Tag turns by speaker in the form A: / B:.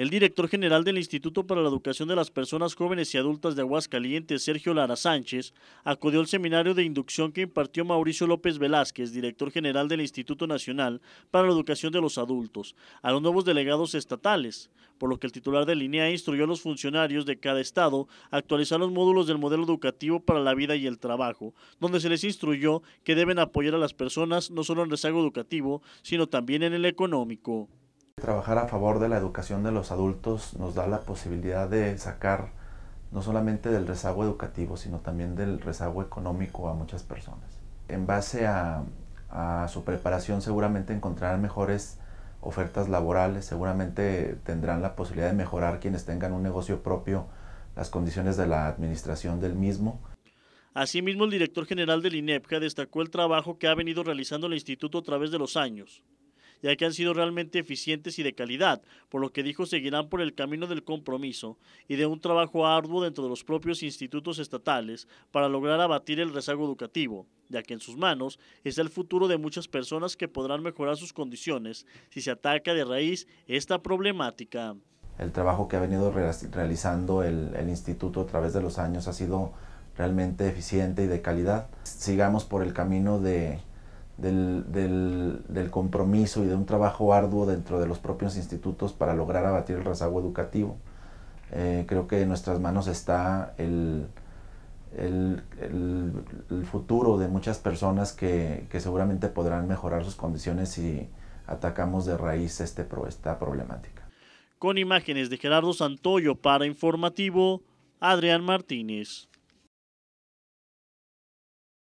A: El director general del Instituto para la Educación de las Personas Jóvenes y Adultas de Aguascalientes, Sergio Lara Sánchez, acudió al seminario de inducción que impartió Mauricio López Velázquez, director general del Instituto Nacional para la Educación de los Adultos, a los nuevos delegados estatales, por lo que el titular de línea instruyó a los funcionarios de cada estado a actualizar los módulos del modelo educativo para la vida y el trabajo, donde se les instruyó que deben apoyar a las personas no solo en rezago educativo, sino también en el económico.
B: Trabajar a favor de la educación de los adultos nos da la posibilidad de sacar no solamente del rezago educativo, sino también del rezago económico a muchas personas. En base a, su preparación seguramente encontrarán mejores ofertas laborales, seguramente tendrán la posibilidad de mejorar quienes tengan un negocio propio las condiciones de la administración del mismo.
A: Asimismo, el director general del INEPCA destacó el trabajo que ha venido realizando el instituto a través de los años, ya que han sido realmente eficientes y de calidad, por lo que dijo seguirán por el camino del compromiso y de un trabajo arduo dentro de los propios institutos estatales para lograr abatir el rezago educativo, ya que en sus manos está el futuro de muchas personas que podrán mejorar sus condiciones si se ataca de raíz esta problemática.
B: El trabajo que ha venido realizando el, el instituto a través de los años ha sido realmente eficiente y de calidad. Sigamos por el camino de del, compromiso y de un trabajo arduo dentro de los propios institutos para lograr abatir el rezago educativo. Eh, creo que en nuestras manos está el, futuro de muchas personas que, seguramente podrán mejorar sus condiciones si atacamos de raíz este, esta problemática.
A: Con imágenes de Gerardo Santoyo para Informativo, Adrián Martínez.